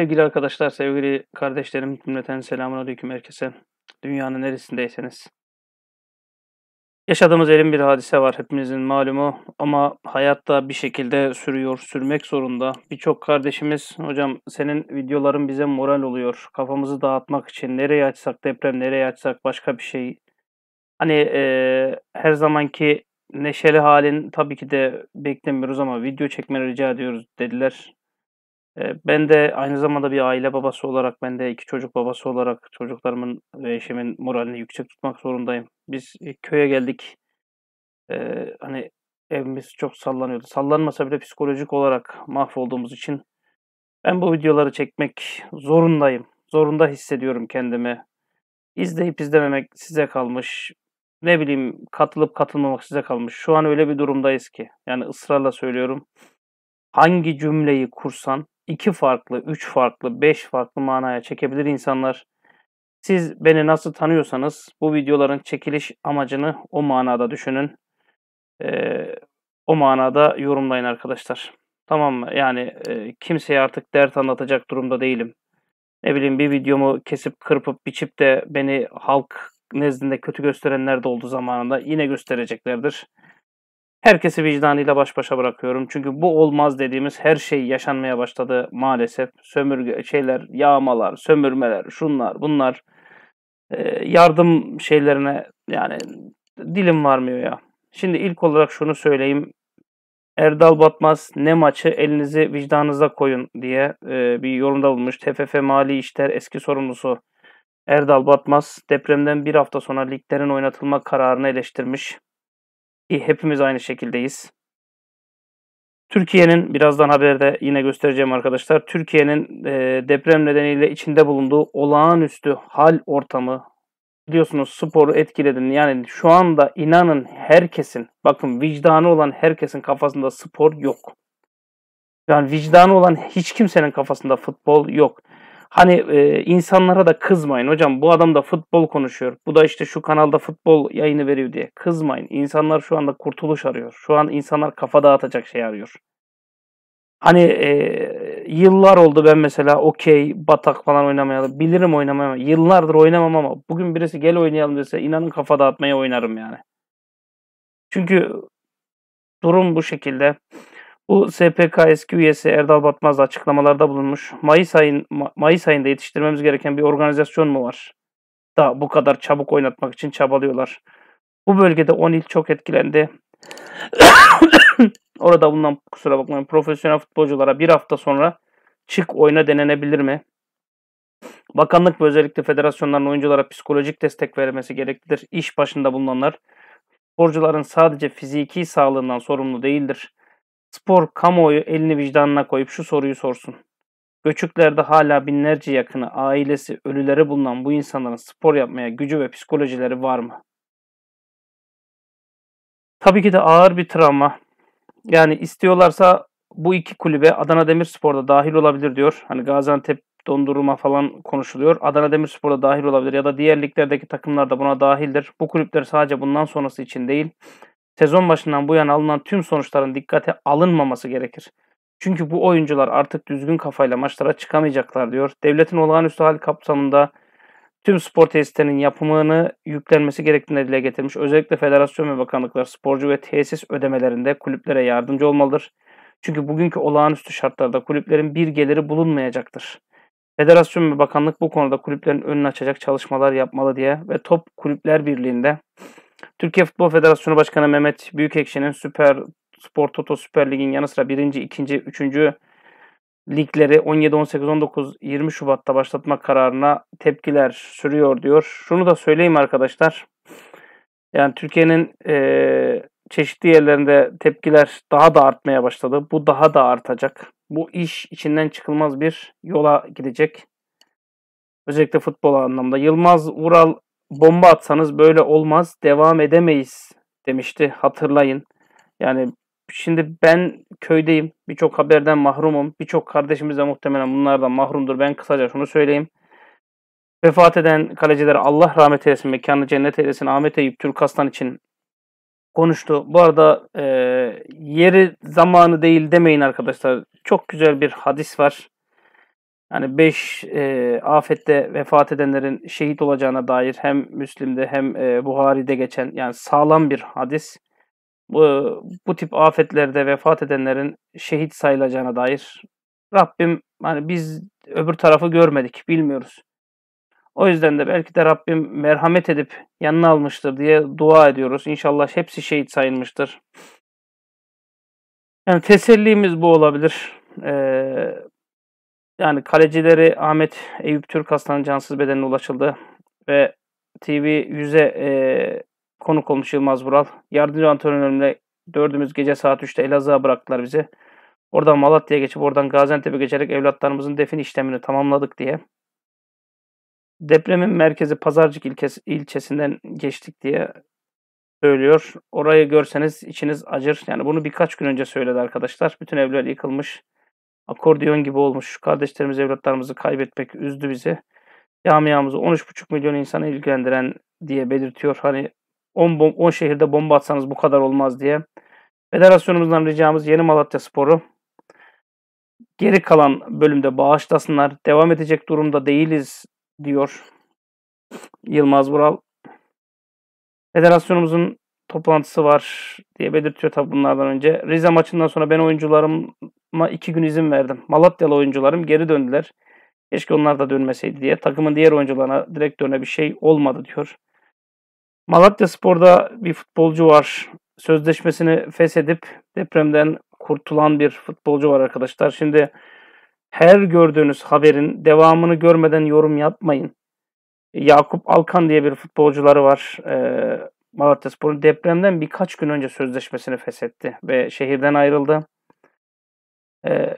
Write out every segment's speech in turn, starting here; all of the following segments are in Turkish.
Sevgili arkadaşlar, sevgili kardeşlerim, cümleten selamun aleyküm herkese. Dünyanın neresindeyseniz. Yaşadığımız elin bir hadise var hepimizin malumu ama hayatta bir şekilde sürüyor, sürmek zorunda. Birçok kardeşimiz, hocam senin videoların bize moral oluyor. Kafamızı dağıtmak için nereye açsak deprem, nereye açsak başka bir şey. Hani e, her zamanki neşeli halin tabii ki de beklemiyoruz ama video çekmeni rica ediyoruz dediler. Ben de aynı zamanda bir aile babası olarak, ben de iki çocuk babası olarak çocuklarımın ve eşimin moralini yüksek tutmak zorundayım. Biz e, köye geldik. Ee, hani evimiz çok sallanıyordu. Sallanmasa bile psikolojik olarak mahvolduğumuz için ben bu videoları çekmek zorundayım. Zorunda hissediyorum kendimi. İzleyip izlememek size kalmış. Ne bileyim katılıp katılmamak size kalmış. Şu an öyle bir durumdayız ki. Yani ısrarla söylüyorum hangi cümleyi kursan iki farklı, üç farklı, beş farklı manaya çekebilir insanlar. Siz beni nasıl tanıyorsanız bu videoların çekiliş amacını o manada düşünün. Ee, o manada yorumlayın arkadaşlar. Tamam mı? Yani e, kimseye artık dert anlatacak durumda değilim. Ne bileyim bir videomu kesip kırpıp biçip de beni halk nezdinde kötü gösterenler de oldu zamanında. Yine göstereceklerdir. Herkesi vicdanıyla baş başa bırakıyorum. Çünkü bu olmaz dediğimiz her şey yaşanmaya başladı maalesef. Sömürge şeyler, yağmalar, sömürmeler, şunlar, bunlar. Ee, yardım şeylerine yani dilim varmıyor ya. Şimdi ilk olarak şunu söyleyeyim. Erdal Batmaz ne maçı elinizi vicdanınıza koyun diye e, bir yorumda bulmuş. TFF Mali İşler eski sorumlusu Erdal Batmaz depremden bir hafta sonra liglerin oynatılma kararını eleştirmiş hepimiz aynı şekildeyiz. Türkiye'nin birazdan haberde yine göstereceğim arkadaşlar. Türkiye'nin e, deprem nedeniyle içinde bulunduğu olağanüstü hal ortamı biliyorsunuz sporu etkiledi. Yani şu anda inanın herkesin bakın vicdanı olan herkesin kafasında spor yok. Yani vicdanı olan hiç kimsenin kafasında futbol yok. Hani e, insanlara da kızmayın hocam bu adam da futbol konuşuyor. Bu da işte şu kanalda futbol yayını veriyor diye kızmayın. İnsanlar şu anda kurtuluş arıyor. Şu an insanlar kafa dağıtacak şey arıyor. Hani e, yıllar oldu ben mesela okey, batak falan oynamayalı. Bilirim oynamaya. Yıllardır oynamam ama bugün birisi gel oynayalım dese inanın kafa dağıtmaya oynarım yani. Çünkü durum bu şekilde. Bu SPK eski üyesi Erdal Batmaz açıklamalarda bulunmuş. Mayıs, ayın, Ma- Mayıs ayında yetiştirmemiz gereken bir organizasyon mu var? Da bu kadar çabuk oynatmak için çabalıyorlar. Bu bölgede 10 il çok etkilendi. Orada bulunan kusura bakmayın profesyonel futbolculara bir hafta sonra çık oyna denenebilir mi? Bakanlık ve özellikle federasyonların oyunculara psikolojik destek vermesi gereklidir. İş başında bulunanlar sporcuların sadece fiziki sağlığından sorumlu değildir. Spor kamuoyu elini vicdanına koyup şu soruyu sorsun. Göçüklerde hala binlerce yakını, ailesi, ölüleri bulunan bu insanların spor yapmaya gücü ve psikolojileri var mı? Tabii ki de ağır bir travma. Yani istiyorlarsa bu iki kulübe Adana Demirspor'da dahil olabilir diyor. Hani Gaziantep dondurma falan konuşuluyor. Adana Demirspor'da dahil olabilir ya da diğer liglerdeki takımlar da buna dahildir. Bu kulüpler sadece bundan sonrası için değil, Sezon başından bu yana alınan tüm sonuçların dikkate alınmaması gerekir. Çünkü bu oyuncular artık düzgün kafayla maçlara çıkamayacaklar diyor. Devletin olağanüstü hal kapsamında tüm spor tesislerinin yapımını yüklenmesi gerektiğini dile getirmiş. Özellikle federasyon ve bakanlıklar sporcu ve tesis ödemelerinde kulüplere yardımcı olmalıdır. Çünkü bugünkü olağanüstü şartlarda kulüplerin bir geliri bulunmayacaktır. Federasyon ve bakanlık bu konuda kulüplerin önünü açacak çalışmalar yapmalı diye ve Top Kulüpler Birliği'nde Türkiye Futbol Federasyonu Başkanı Mehmet Büyükekşi'nin Süper Spor Toto Süper Lig'in yanı sıra 1. 2. 3. ligleri 17, 18, 19, 20 Şubat'ta başlatma kararına tepkiler sürüyor diyor. Şunu da söyleyeyim arkadaşlar. Yani Türkiye'nin e, çeşitli yerlerinde tepkiler daha da artmaya başladı. Bu daha da artacak. Bu iş içinden çıkılmaz bir yola gidecek. Özellikle futbol anlamda. Yılmaz Ural bomba atsanız böyle olmaz, devam edemeyiz demişti hatırlayın. Yani şimdi ben köydeyim, birçok haberden mahrumum, birçok kardeşimiz de muhtemelen bunlardan mahrumdur. Ben kısaca şunu söyleyeyim. Vefat eden kaleciler Allah rahmet eylesin, mekanı cennet eylesin Ahmet Eyüp Türkaslan için konuştu. Bu arada e, yeri zamanı değil demeyin arkadaşlar. Çok güzel bir hadis var yani 5 e, afette vefat edenlerin şehit olacağına dair hem Müslim'de hem e, Buhari'de geçen yani sağlam bir hadis. Bu, bu tip afetlerde vefat edenlerin şehit sayılacağına dair Rabbim hani biz öbür tarafı görmedik bilmiyoruz. O yüzden de belki de Rabbim merhamet edip yanına almıştır diye dua ediyoruz. İnşallah hepsi şehit sayılmıştır. Yani tesellimiz bu olabilir. Ee, yani kalecileri Ahmet Eyüp Türk Aslan'ın cansız bedenine ulaşıldı ve TV 100'e e, konuk olmuş Yılmaz Vural. Yardımcı antrenörümle dördümüz gece saat 3'te Elazığ'a bıraktılar bizi. Oradan Malatya'ya geçip oradan Gaziantep'e geçerek evlatlarımızın defin işlemini tamamladık diye. Depremin merkezi Pazarcık ilkesi, ilçesinden geçtik diye söylüyor. Orayı görseniz içiniz acır. Yani bunu birkaç gün önce söyledi arkadaşlar. Bütün evler yıkılmış. Akordeon gibi olmuş. Kardeşlerimiz, evlatlarımızı kaybetmek üzdü bizi. Camiamızı 13,5 milyon insanı ilgilendiren diye belirtiyor. Hani 10, 10 şehirde bomba atsanız bu kadar olmaz diye. Federasyonumuzdan ricamız Yeni Malatya Sporu. Geri kalan bölümde bağışlasınlar. Devam edecek durumda değiliz diyor Yılmaz Vural. Federasyonumuzun toplantısı var diye belirtiyor tabi bunlardan önce. Rize maçından sonra ben oyuncularım ama iki gün izin verdim. Malatyalı oyuncularım geri döndüler. Keşke onlar da dönmeseydi diye. Takımın diğer oyuncularına, direkt direktörüne bir şey olmadı diyor. Malatya Spor'da bir futbolcu var. Sözleşmesini feshedip depremden kurtulan bir futbolcu var arkadaşlar. Şimdi her gördüğünüz haberin devamını görmeden yorum yapmayın. Yakup Alkan diye bir futbolcuları var. Ee, Malatya Spor'un depremden birkaç gün önce sözleşmesini feshetti ve şehirden ayrıldı. Ee,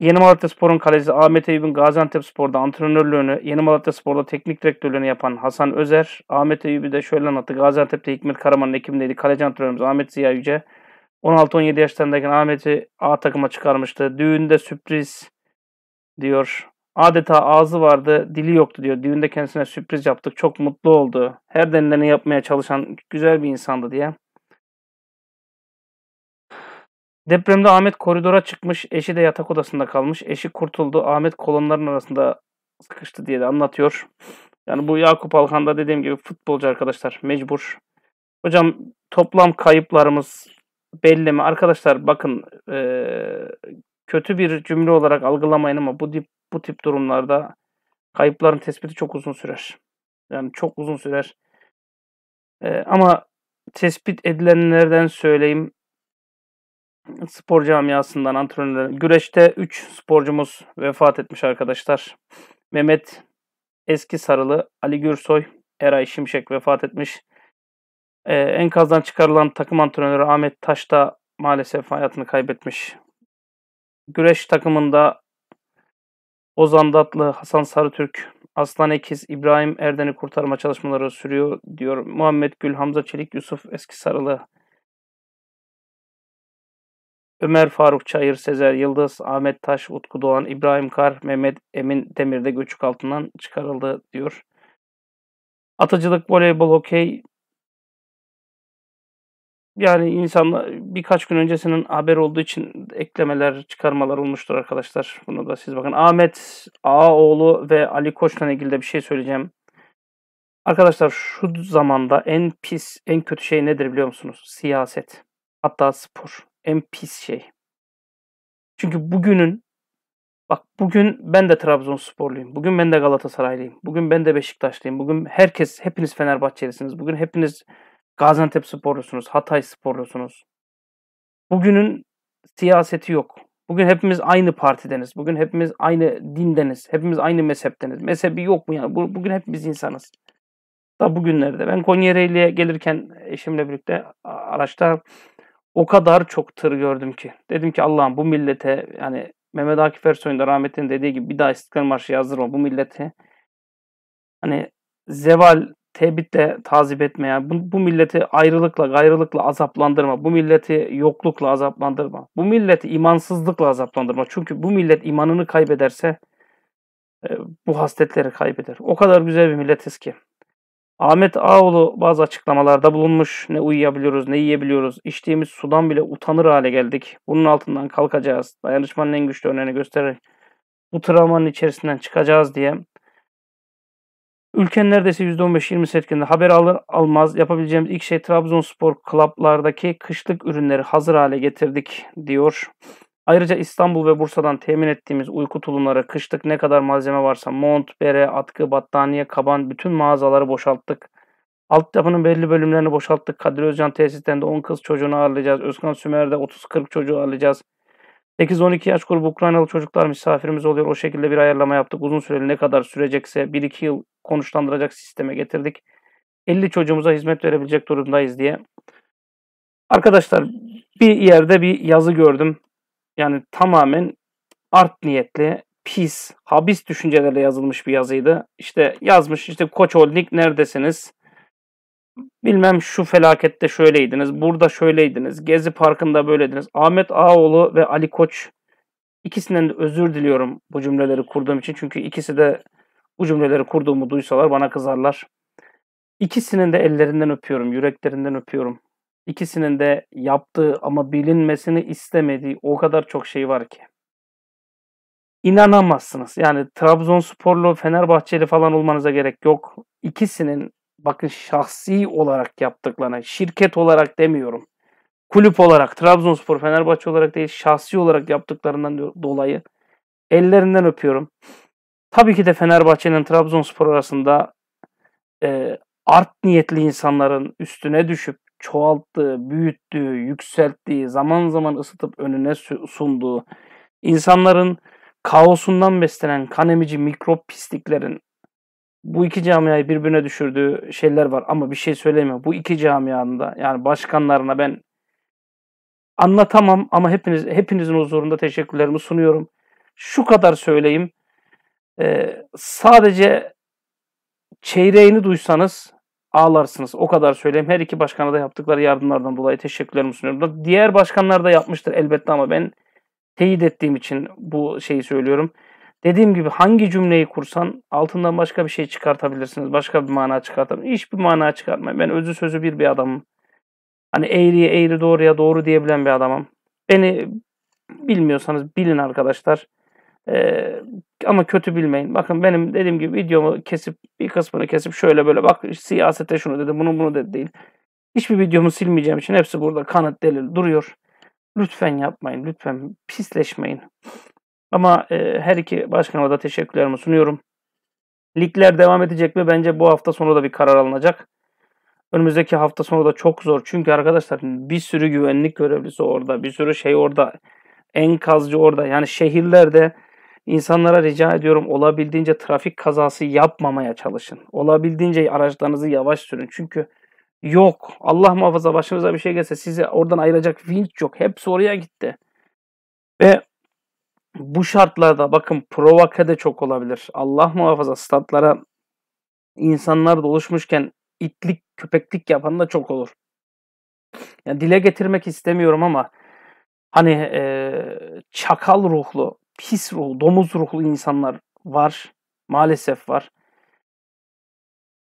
Yeni Malatya Spor'un kalesi Ahmet Eyüp'ün Gaziantep Spor'da antrenörlüğünü, Yeni Malatya Spor'da teknik direktörlüğünü yapan Hasan Özer, Ahmet Eyüp'ü de şöyle anlattı. Gaziantep'te Hikmet Karaman'ın ekibindeydi. Kaleci antrenörümüz Ahmet Ziya Yüce. 16-17 yaşlarındayken Ahmet'i A takıma çıkarmıştı. Düğünde sürpriz diyor. Adeta ağzı vardı, dili yoktu diyor. Düğünde kendisine sürpriz yaptık. Çok mutlu oldu. Her denileni yapmaya çalışan güzel bir insandı diye. Depremde Ahmet koridora çıkmış, eşi de yatak odasında kalmış. Eşi kurtuldu, Ahmet kolonların arasında sıkıştı diye de anlatıyor. Yani bu Yakup Alkan da dediğim gibi futbolcu arkadaşlar mecbur. Hocam toplam kayıplarımız belli mi? Arkadaşlar bakın e, kötü bir cümle olarak algılamayın ama bu tip, bu tip durumlarda kayıpların tespiti çok uzun sürer. Yani çok uzun sürer. E, ama tespit edilenlerden söyleyeyim spor camiasından antrenörler. Güreşte 3 sporcumuz vefat etmiş arkadaşlar. Mehmet Eski Sarılı, Ali Gürsoy, Eray Şimşek vefat etmiş. Ee, enkazdan çıkarılan takım antrenörü Ahmet Taş da maalesef hayatını kaybetmiş. Güreş takımında Ozan Datlı, Hasan Sarıtürk, Aslan Ekiz, İbrahim Erden'i kurtarma çalışmaları sürüyor diyor. Muhammed Gül, Hamza Çelik, Yusuf Eski Sarılı, Ömer Faruk Çayır, Sezer Yıldız, Ahmet Taş, Utku Doğan, İbrahim Kar, Mehmet Emin Demir de göçük altından çıkarıldı diyor. Atıcılık, voleybol, okey. Yani insanla birkaç gün öncesinin haber olduğu için eklemeler, çıkarmalar olmuştur arkadaşlar. Bunu da siz bakın. Ahmet Ağaoğlu ve Ali Koç'la ilgili de bir şey söyleyeceğim. Arkadaşlar şu zamanda en pis, en kötü şey nedir biliyor musunuz? Siyaset. Hatta spor en pis şey. Çünkü bugünün bak bugün ben de Trabzonsporluyum. Bugün ben de Galatasaraylıyım. Bugün ben de Beşiktaşlıyım. Bugün herkes hepiniz Fenerbahçelisiniz. Bugün hepiniz Gaziantep sporlusunuz. Hatay sporlusunuz. Bugünün siyaseti yok. Bugün hepimiz aynı partideniz. Bugün hepimiz aynı dindeniz. Hepimiz aynı mezhepteniz. Mezhebi yok mu yani? Bugün hepimiz insanız. Da bugünlerde. Ben Konya Konyereli'ye gelirken eşimle birlikte araçta o kadar çok tır gördüm ki. Dedim ki Allah'ım bu millete yani Mehmet Akif Ersoy'un da rahmetinin dediği gibi bir daha İstiklal Marşı yazdırma bu millete, Hani zeval tebitle tazip etme yani bu, bu milleti ayrılıkla gayrılıkla azaplandırma. Bu milleti yoklukla azaplandırma. Bu milleti imansızlıkla azaplandırma. Çünkü bu millet imanını kaybederse e, bu hasletleri kaybeder. O kadar güzel bir milletiz ki. Ahmet Ağoğlu bazı açıklamalarda bulunmuş. Ne uyuyabiliyoruz, ne yiyebiliyoruz. İçtiğimiz sudan bile utanır hale geldik. Bunun altından kalkacağız. Dayanışmanın en güçlü örneğini göstererek bu travmanın içerisinden çıkacağız diye. Ülkenin neredeyse %15-20 etkinde haber alır almaz yapabileceğimiz ilk şey Trabzonspor klaplardaki kışlık ürünleri hazır hale getirdik diyor. Ayrıca İstanbul ve Bursa'dan temin ettiğimiz uyku tulumları, kışlık ne kadar malzeme varsa mont, bere, atkı, battaniye, kaban bütün mağazaları boşalttık. Altyapının belli bölümlerini boşalttık. Kadir Özcan tesislerinde 10 kız çocuğunu ağırlayacağız. Özkan Sümer'de 30-40 çocuğu ağırlayacağız. 8-12 yaş grubu Ukraynalı çocuklar misafirimiz oluyor. O şekilde bir ayarlama yaptık. Uzun süreli ne kadar sürecekse 1-2 yıl konuşlandıracak sisteme getirdik. 50 çocuğumuza hizmet verebilecek durumdayız diye. Arkadaşlar bir yerde bir yazı gördüm. Yani tamamen art niyetli, pis, habis düşüncelerle yazılmış bir yazıydı. İşte yazmış işte Koç Holding neredesiniz? Bilmem şu felakette şöyleydiniz, burada şöyleydiniz, Gezi Parkı'nda böyleydiniz. Ahmet Ağoğlu ve Ali Koç ikisinden de özür diliyorum bu cümleleri kurduğum için. Çünkü ikisi de bu cümleleri kurduğumu duysalar bana kızarlar. İkisinin de ellerinden öpüyorum, yüreklerinden öpüyorum. İkisinin de yaptığı ama bilinmesini istemediği o kadar çok şey var ki. İnanamazsınız. Yani Trabzonsporlu, Fenerbahçeli falan olmanıza gerek yok. İkisinin bakın şahsi olarak yaptıklarına, şirket olarak demiyorum. Kulüp olarak, Trabzonspor, Fenerbahçe olarak değil, şahsi olarak yaptıklarından dolayı ellerinden öpüyorum. Tabii ki de Fenerbahçe'nin Trabzonspor arasında e, art niyetli insanların üstüne düşüp çoğalttığı, büyüttüğü, yükselttiği, zaman zaman ısıtıp önüne sunduğu, insanların kaosundan beslenen kan emici mikrop pisliklerin bu iki camiayı birbirine düşürdüğü şeyler var ama bir şey söyleyemiyorum. Bu iki camianın da yani başkanlarına ben anlatamam ama hepiniz hepinizin huzurunda teşekkürlerimi sunuyorum. Şu kadar söyleyeyim. Ee, sadece çeyreğini duysanız ağlarsınız. O kadar söyleyeyim. Her iki başkana da yaptıkları yardımlardan dolayı teşekkürlerimi sunuyorum. Diğer başkanlar da yapmıştır elbette ama ben teyit ettiğim için bu şeyi söylüyorum. Dediğim gibi hangi cümleyi kursan altından başka bir şey çıkartabilirsiniz. Başka bir mana çıkartabilirsiniz. Hiçbir mana çıkartmayın. Ben özü sözü bir bir adamım. Hani eğriye eğri doğruya doğru diyebilen bir adamım. Beni bilmiyorsanız bilin arkadaşlar. E, ama kötü bilmeyin. Bakın benim dediğim gibi videomu kesip bir kısmını kesip şöyle böyle bak siyasete şunu dedi bunu bunu dedi değil. Hiçbir videomu silmeyeceğim için hepsi burada kanıt delil duruyor. Lütfen yapmayın. Lütfen pisleşmeyin. Ama e, her iki başkana da teşekkürlerimi sunuyorum. Ligler devam edecek mi? Bence bu hafta sonu da bir karar alınacak. Önümüzdeki hafta sonu da çok zor. Çünkü arkadaşlar bir sürü güvenlik görevlisi orada, bir sürü şey orada, enkazcı orada. Yani şehirlerde İnsanlara rica ediyorum olabildiğince trafik kazası yapmamaya çalışın. Olabildiğince araçlarınızı yavaş sürün. Çünkü yok. Allah muhafaza başınıza bir şey gelse sizi oradan ayıracak vinç yok. Hepsi oraya gitti. Ve bu şartlarda bakın provoke de çok olabilir. Allah muhafaza statlara insanlar doluşmuşken itlik, köpeklik yapan da çok olur. Yani dile getirmek istemiyorum ama hani e, çakal ruhlu pis ruhlu, domuz ruhlu insanlar var. Maalesef var.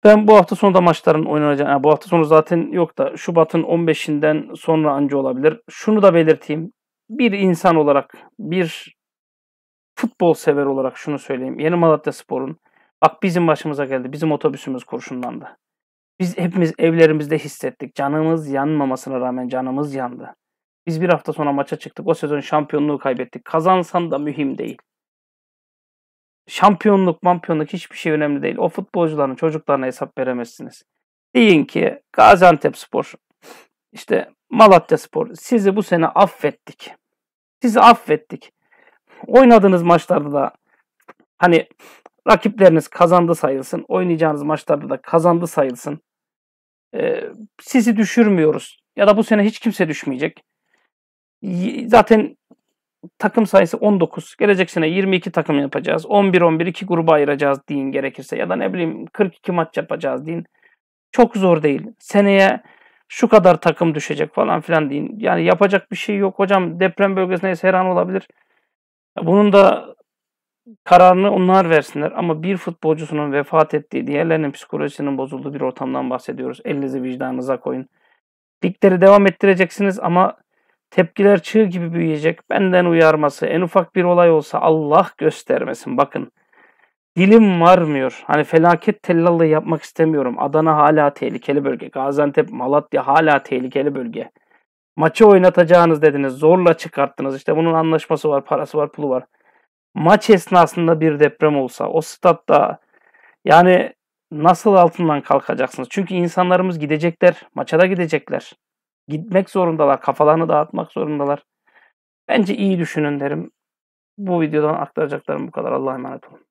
Ben bu hafta sonu da maçların oynanacağını, yani bu hafta sonu zaten yok da Şubat'ın 15'inden sonra anca olabilir. Şunu da belirteyim. Bir insan olarak, bir futbol sever olarak şunu söyleyeyim. Yeni Malatya Spor'un bak bizim başımıza geldi. Bizim otobüsümüz kurşunlandı. Biz hepimiz evlerimizde hissettik. Canımız yanmamasına rağmen canımız yandı. Biz bir hafta sonra maça çıktık. O sezon şampiyonluğu kaybettik. Kazansan da mühim değil. Şampiyonluk, mampiyonluk hiçbir şey önemli değil. O futbolcuların çocuklarına hesap veremezsiniz. Deyin ki Gaziantep Spor, işte Malatya Spor sizi bu sene affettik. Sizi affettik. Oynadığınız maçlarda da hani rakipleriniz kazandı sayılsın. Oynayacağınız maçlarda da kazandı sayılsın. Ee, sizi düşürmüyoruz. Ya da bu sene hiç kimse düşmeyecek zaten takım sayısı 19. Gelecek sene 22 takım yapacağız. 11-11 iki gruba ayıracağız deyin gerekirse. Ya da ne bileyim 42 maç yapacağız deyin. Çok zor değil. Seneye şu kadar takım düşecek falan filan deyin. Yani yapacak bir şey yok. Hocam deprem bölgesindeyiz her an olabilir. Bunun da kararını onlar versinler. Ama bir futbolcusunun vefat ettiği, diğerlerinin psikolojisinin bozulduğu bir ortamdan bahsediyoruz. Elinizi vicdanınıza koyun. Ligleri devam ettireceksiniz ama Tepkiler çığ gibi büyüyecek. Benden uyarması, en ufak bir olay olsa Allah göstermesin. Bakın dilim varmıyor. Hani felaket tellallığı yapmak istemiyorum. Adana hala tehlikeli bölge. Gaziantep, Malatya hala tehlikeli bölge. Maçı oynatacağınız dediniz. Zorla çıkarttınız. İşte bunun anlaşması var, parası var, pulu var. Maç esnasında bir deprem olsa o statta yani nasıl altından kalkacaksınız? Çünkü insanlarımız gidecekler. Maça da gidecekler. Gitmek zorundalar. Kafalarını dağıtmak zorundalar. Bence iyi düşünün derim. Bu videodan aktaracaklarım bu kadar. Allah'a emanet olun.